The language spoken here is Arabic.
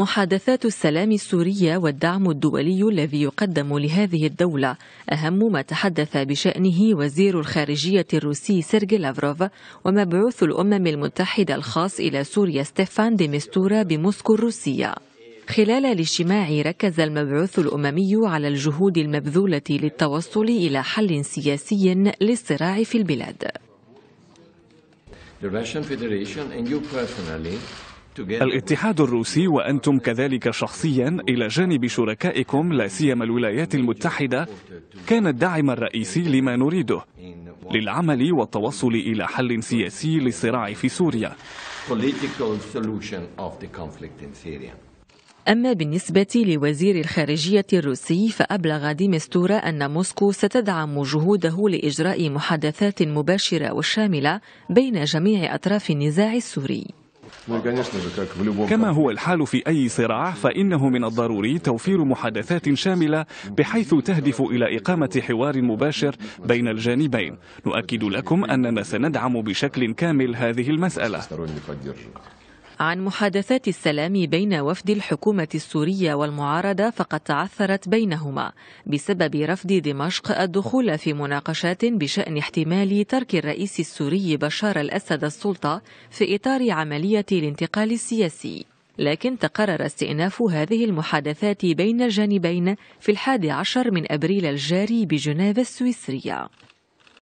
محادثات السلام السورية والدعم الدولي الذي يقدم لهذه الدولة أهم ما تحدث بشأنه وزير الخارجية الروسي سيرجي لافروف ومبعوث الأمم المتحدة الخاص إلى سوريا ستيفان ديمستورا بموسكو الروسية خلال الاجتماع ركز المبعوث الأممي على الجهود المبذولة للتوصل إلى حل سياسي للصراع في البلاد The Russian Federation and you personally الاتحاد الروسي وأنتم كذلك شخصيا إلى جانب شركائكم لا سيما الولايات المتحدة كان الداعم الرئيسي لما نريده للعمل والتوصل إلى حل سياسي للصراع في سوريا أما بالنسبة لوزير الخارجية الروسي فأبلغ ديمستورا أن موسكو ستدعم جهوده لإجراء محادثات مباشرة وشاملة بين جميع أطراف النزاع السوري كما هو الحال في أي صراع فإنه من الضروري توفير محادثات شاملة بحيث تهدف إلى إقامة حوار مباشر بين الجانبين نؤكد لكم أننا سندعم بشكل كامل هذه المسألة عن محادثات السلام بين وفد الحكومة السورية والمعارضة فقد تعثرت بينهما بسبب رفض دمشق الدخول في مناقشات بشأن احتمال ترك الرئيس السوري بشار الأسد السلطة في إطار عملية الانتقال السياسي لكن تقرر استئناف هذه المحادثات بين الجانبين في الحادي عشر من أبريل الجاري بجنيف السويسرية